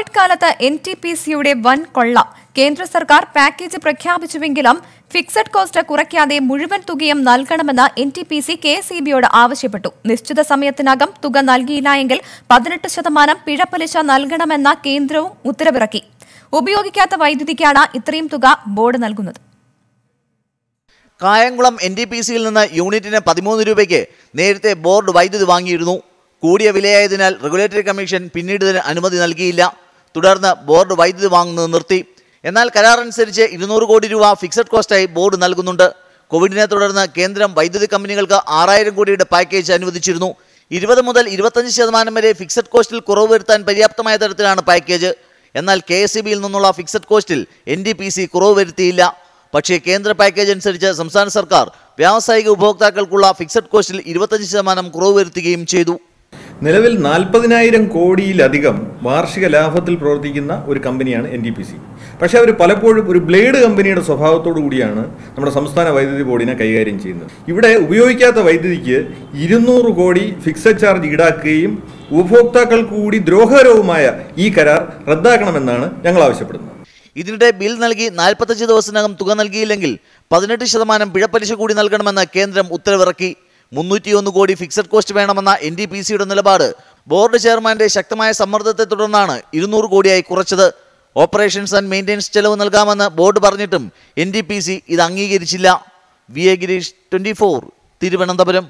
Covid കാലത്ത് N T P സിയുടെ വൻ കൊള്ള കേന്ദ്ര സർക്കാർ പാക്കേജ് പ്രഖ്യാപിച്ചുവെങ്കിലും ഫിക്സഡ് കോസ്റ്റ് കുറയ്ക്കാതെ മുഴുവൻ തുകയും നൽകണമെന്ന് N T P C K C ബിയോട് ആവശ്യപ്പെട്ടു നിശ്ചിത സമയത്തിനകം തുക നൽകിയില്ല എങ്കിൽ പതിനെട്ട് ശതമാനം പിഴ പലിശ നൽകണമെന്ന കേന്ദ്രവും ഉത്തരവിറക്കി ഉപയോഗിക്കാത്ത വൈദ്യുതിക്കാണ് ഇത്രയും തുക ബോർഡ് നൽകുന്നത് കായംകുളം എൻ ടി പി സിയിൽ നിന്ന് യൂണിറ്റിന് പതിമൂന്ന് രൂപയ്ക്ക് നേരത്തെ ബോർഡ് വൈദ്യുതി വാങ്ങിയിരുന്നു കൂടിയ വിലയായതിനാൽ റെഗുലേറ്ററി കമ്മീഷൻ പിന്നീട് ഇതിന് അനുമതി നൽകിയില്ല തുടർന്ന് ബോർഡ് വൈദ്യുതി വാങ്ങുന്നത് നിർത്തി എന്നാൽ കരാറനുസരിച്ച് ഇരുന്നൂറ് കോടി രൂപ ഫിക്സഡ് കോസ്റ്റായി ബോർഡ് നൽകുന്നുണ്ട് കോവിഡിനെ തുടർന്ന് കേന്ദ്രം വൈദ്യുതി കമ്പനികൾക്ക് ആറായിരം കോടിയുടെ പാക്കേജ് അനുവദിച്ചിരുന്നു ഇരുപത് മുതൽ ഇരുപത്തഞ്ച് ശതമാനം വരെ ഫിക്സഡ് കോസ്റ്റിൽ കുറവ് വരുത്താൻ പര്യാപ്തമായ തരത്തിലാണ് പാക്കേജ് എന്നാൽ കെ എസ് ബിയിൽ നിന്നുള്ള ഫിക്സഡ് കോസ്റ്റിൽ എൻ ഡി പി സി കുറവ് വരുത്തിയില്ല പക്ഷേ കേന്ദ്ര പാക്കേജ് അനുസരിച്ച് സംസ്ഥാന സർക്കാർ വ്യാവസായിക ഉപഭോക്താക്കൾക്കുള്ള ഫിക്സഡ് കോസ്റ്റിൽ ഇരുപത്തഞ്ച് ശതമാനം കുറവ് വരുത്തുകയും ചെയ്തു നിലവിൽ നാൽപ്പതിനായിരം കോടിയിലധികം വാർഷിക ലാഭത്തിൽ പ്രവർത്തിക്കുന്ന ഒരു കമ്പനിയാണ് എൻ ഡി പി സി പക്ഷേ അവർ പലപ്പോഴും ഒരു ബ്ലേഡ് കമ്പനിയുടെ സ്വഭാവത്തോടു കൂടിയാണ് നമ്മുടെ സംസ്ഥാന വൈദ്യുതി ബോർഡിനെ കൈകാര്യം ചെയ്യുന്നത് ഇവിടെ ഉപയോഗിക്കാത്ത വൈദ്യുതിക്ക് ഇരുന്നൂറ് കോടി ഫിക്സഡ് ചാർജ് ഈടാക്കുകയും ഉപഭോക്താക്കൾ കൂടി ദ്രോഹകരവുമായ ഈ കരാർ റദ്ദാക്കണമെന്നാണ് ഞങ്ങൾ ആവശ്യപ്പെടുന്നത് ഇതിനിടെ ബിൽ നൽകി നാൽപ്പത്തഞ്ച് ദിവസത്തിനകം തുക നൽകിയില്ലെങ്കിൽ പതിനെട്ട് ശതമാനം പിഴപ്പലിശ കൂടി നൽകണമെന്ന് കേന്ദ്രം ഉത്തരവിറക്കി മുന്നൂറ്റിയൊന്ന് കോടി ഫിക്സഡ് കോസ്റ്റ് വേണമെന്ന എൻ ഡി പി സിയുടെ നിലപാട് ബോർഡ് ചെയർമാന്റെ ശക്തമായ സമ്മർദ്ദത്തെ തുടർന്നാണ് ഇരുന്നൂറ് കോടിയായി കുറച്ചത് ഓപ്പറേഷൻസ് ആൻഡ് മെയിൻ്റെനൻസ് ചെലവ് നൽകാമെന്ന് ബോർഡ് പറഞ്ഞിട്ടും എൻ ഡി പി സി ഇത് അംഗീകരിച്ചില്ല V A Girish for Thiruvananthapuram